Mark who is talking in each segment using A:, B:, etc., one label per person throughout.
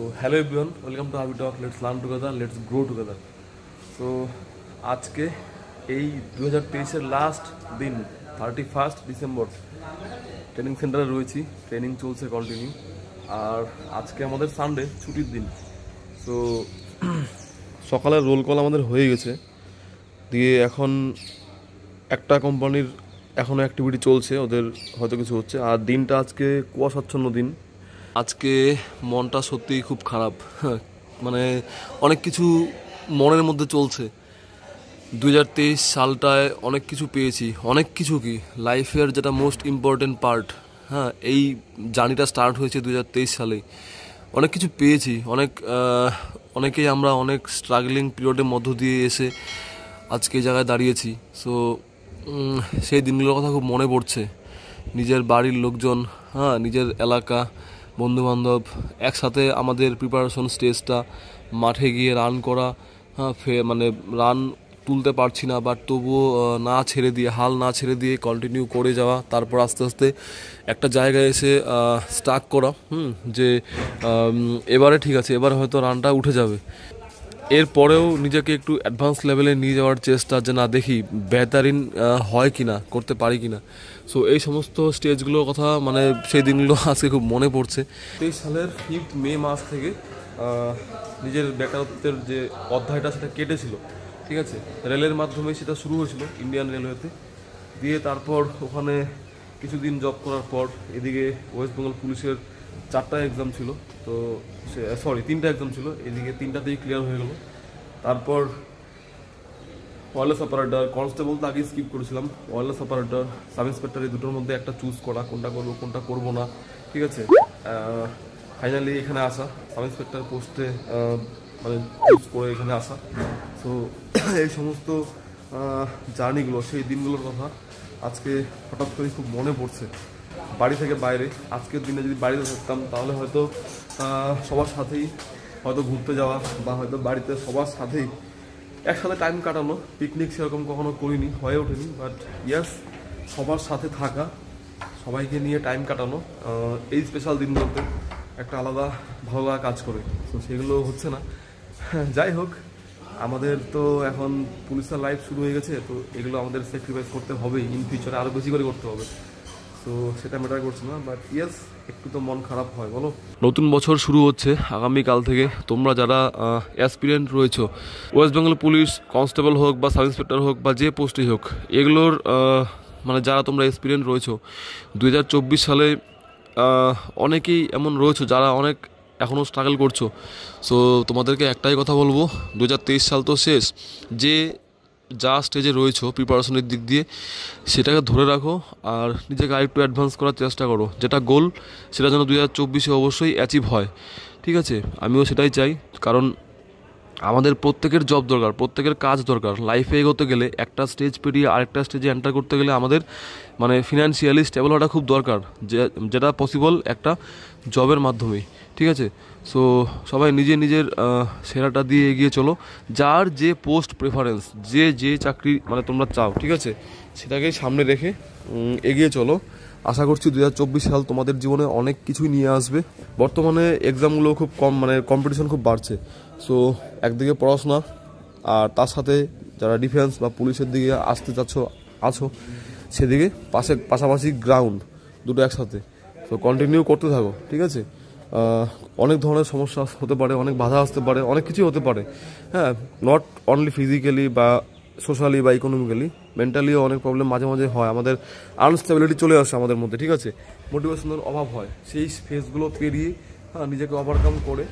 A: তো hello everyone welcome to Abi talk let's learn together let's grow together তো আজকে এই দু হাজার তেইশের লাস্ট দিন থার্টি ফার্স্ট ডিসেম্বর ট্রেনিং সেন্টারে রয়েছি ট্রেনিং চলছে কন্টিনিউ আর আজকে আমাদের সানডে ছুটির দিন তো সকালে রোল কল আমাদের হয়ে গেছে দিয়ে এখন একটা কোম্পানির এখনও অ্যাক্টিভিটি চলছে ওদের হয়তো কিছু হচ্ছে আর দিনটা আজকে কুয়াশাচ্ছন্ন দিন আজকে মনটা সত্যিই খুব খারাপ মানে অনেক কিছু মনের মধ্যে চলছে দু সালটায় অনেক কিছু পেয়েছি অনেক কিছু কি লাইফের যেটা মোস্ট ইম্পর্টেন্ট পার্ট হ্যাঁ এই জার্নিটা স্টার্ট হয়েছে দু সালে অনেক কিছু পেয়েছি অনেক অনেকেই আমরা অনেক স্ট্রাগলিং পিরিয়ডের মধ্য দিয়ে এসে আজকে জায়গায় দাঁড়িয়েছি সো সেই দিনগুলোর কথা খুব মনে পড়ছে নিজের বাড়ির লোকজন হ্যাঁ নিজের এলাকা বন্ধুবান্ধব একসাথে আমাদের প্রিপারেশন স্টেজটা মাঠে গিয়ে রান করা হ্যাঁ, ফে মানে রান তুলতে পারছি না বাট তবুও না ছেড়ে দিয়ে হাল না ছেড়ে দিয়ে কন্টিনিউ করে যাওয়া তারপর আস্তে আস্তে একটা জায়গায় এসে স্টাক করা হুম যে এবারে ঠিক আছে এবার হয়তো রানটা উঠে যাবে এরপরেও নিজেকে একটু অ্যাডভান্স লেভেলে নিয়ে যাওয়ার চেষ্টা যে না দেখি বেতারিন হয় কি না করতে পারি কি না সো এই সমস্ত স্টেজগুলোর কথা মানে সেই দিনগুলো আজকে খুব মনে পড়ছে তেইশ সালের ফিফথ মে মাস থেকে নিজের বেকারত্বের যে অধ্যায়টা সেটা কেটেছিল ঠিক আছে রেলের মাধ্যমে সেটা শুরু হয়েছিল ইন্ডিয়ান রেলওয়েতে দিয়ে তারপর ওখানে কিছুদিন জব করার পর এদিকে ওয়েস্ট বেঙ্গল পুলিশের চারটা এক্সাম ছিল তো সে সরি তিনটা এক্সাম ছিল এদিকে তিনটাতেই ক্লিয়ার হয়ে গেল তারপর ওয়ারলেস অপারেটার কনস্টেবল তো আগেই স্কিপ করেছিলাম ওয়ারলেস অপারেটার সাব ইন্সপেক্টর এই দুটোর মধ্যে একটা চুজ করা কোনটা করবো কোনটা করবো না ঠিক আছে ফাইনালি এখানে আসা সাব ইন্সপেক্টর পোস্টে মানে চুজ করে এখানে আসা সো এই সমস্ত জার্নিগুলো সেই দিনগুলোর কথা আজকে হঠাৎ করে খুব মনে পড়ছে বাড়ি থেকে বাইরে আজকের দিনে যদি বাড়িতে থাকতাম তাহলে হয়তো সবার সাথেই হয়তো ঘুরতে যাওয়া বা হয়তো বাড়িতে সবার সাথেই একসাথে টাইম কাটানো পিকনিক সেরকম কখনো করিনি হয়ে ওঠেনি বাট ইয়াস সবার সাথে থাকা সবাইকে নিয়ে টাইম কাটানো এই স্পেশাল দিনগুলোতে একটা আলাদা ভালো লাগা কাজ করে তো সেগুলো হচ্ছে না হ্যাঁ, যাই হোক আমাদের তো এখন পুলিশের লাইফ শুরু হয়ে গেছে তো এগুলো আমাদের স্যাক্রিফাইস করতে হবে ইন ফিউচারে আরও বেশি করে করতে হবে সেটা না একটু তো মন খারাপ হয় বলো নতুন বছর শুরু হচ্ছে আগামীকাল থেকে তোমরা যারা অ্যাসপিরেন্ট রয়েছ ওয়েস্ট বেঙ্গল পুলিশ কনস্টেবল হোক বা সাব ইন্সপেক্টর হোক বা যে পোস্টেই হোক এগুলোর মানে যারা তোমরা এক্সপিরিয়েন্ট রয়েছো দুই সালে অনেকেই এমন রয়েছে যারা অনেক এখনও স্ট্রাগল করছো সো তোমাদেরকে একটাই কথা বলবো দু সাল তো শেষ যে যা স্টেজে রয়েছো প্রিপারেশনের দিক দিয়ে সেটাকে ধরে রাখো আর নিজেকে আরেকটু অ্যাডভান্স করার চেষ্টা করো যেটা গোল সেটা যেন দু হাজার চব্বিশে অবশ্যই অ্যাচিভ হয় ঠিক আছে আমিও সেটাই চাই কারণ আমাদের প্রত্যেকের জব দরকার প্রত্যেকের কাজ দরকার লাইফে এগোতে গেলে একটা স্টেজ পেরিয়ে আরেকটা স্টেজে এন্টার করতে গেলে আমাদের মানে ফিনান্সিয়ালি স্টেবল হওয়াটা খুব দরকার যে যেটা পসিবল একটা জবের মাধ্যমেই ঠিক আছে সো সবাই নিজে নিজের সেরাটা দিয়ে এগিয়ে চলো যার যে পোস্ট প্রেফারেন্স যে যে চাকরি মানে তোমরা চাও ঠিক আছে সেটাকেই সামনে রেখে এগিয়ে চলো আশা করছি দু সাল তোমাদের জীবনে অনেক কিছুই নিয়ে আসবে বর্তমানে এক্সামগুলো খুব কম মানে কম্পিটিশন খুব বাড়ছে সো একদিকে পড়াশোনা আর তার সাথে যারা ডিফেন্স বা পুলিশের দিকে আসতে চাচ্ছ আছো সেদিকে পাশে পাশাপাশি গ্রাউন্ড দুটো একসাথে তো কন্টিনিউ করতে থাকো ঠিক আছে অনেক ধরনের সমস্যা হতে পারে অনেক বাধা আসতে পারে অনেক কিছুই হতে পারে হ্যাঁ নট অনলি ফিজিক্যালি বা সোশ্যালি বা ইকোনমিক্যালি মেন্টালিও অনেক প্রবলেম মাঝে মাঝে হয় আমাদের আনস্টেবিলিটি চলে আসে আমাদের মধ্যে ঠিক আছে মোটিভেশনের অভাব হয় সেই ফেসগুলো পেরিয়ে হ্যাঁ নিজেকে ওভারকাম করে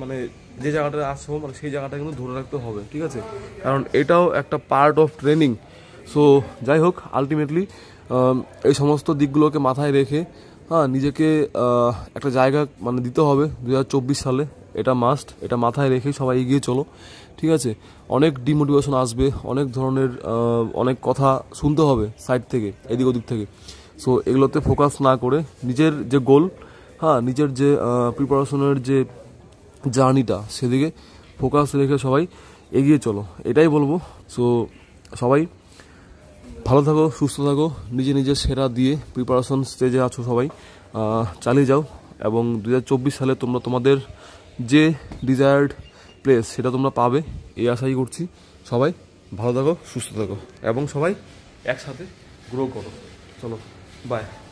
A: মানে যে জায়গাটা আসবো মানে সেই জায়গাটা কিন্তু ধরে রাখতে হবে ঠিক আছে কারণ এটাও একটা পার্ট অফ ট্রেনিং সো যাই হোক আলটিমেটলি এই সমস্ত দিকগুলোকে মাথায় রেখে হ্যাঁ নিজেকে একটা জায়গা মানে দিতে হবে দু সালে এটা মাস্ট এটা মাথায় রেখে সবাই এগিয়ে চলো ঠিক আছে অনেক ডিমোটিভেশন আসবে অনেক ধরনের অনেক কথা শুনতে হবে সাইড থেকে এদিক ওদিক থেকে সো এগুলোতে ফোকাস না করে নিজের যে গোল হ্যাঁ নিজের যে প্রিপারেশনের যে জার্নিটা সেদিকে ফোকাস রেখে সবাই এগিয়ে চলো এটাই বলবো সো সবাই ভালো থাকো সুস্থ থাকো নিজে নিজে সেরা দিয়ে প্রিপারেশন স্টেজে আছো সবাই চালিয়ে যাও এবং দু সালে তোমরা তোমাদের যে ডিজায়ার্ড প্লেস সেটা তোমরা পাবে এই আশাই করছি সবাই ভালো থাকো সুস্থ থাকো এবং সবাই একসাথে গ্রো করো চলো বাই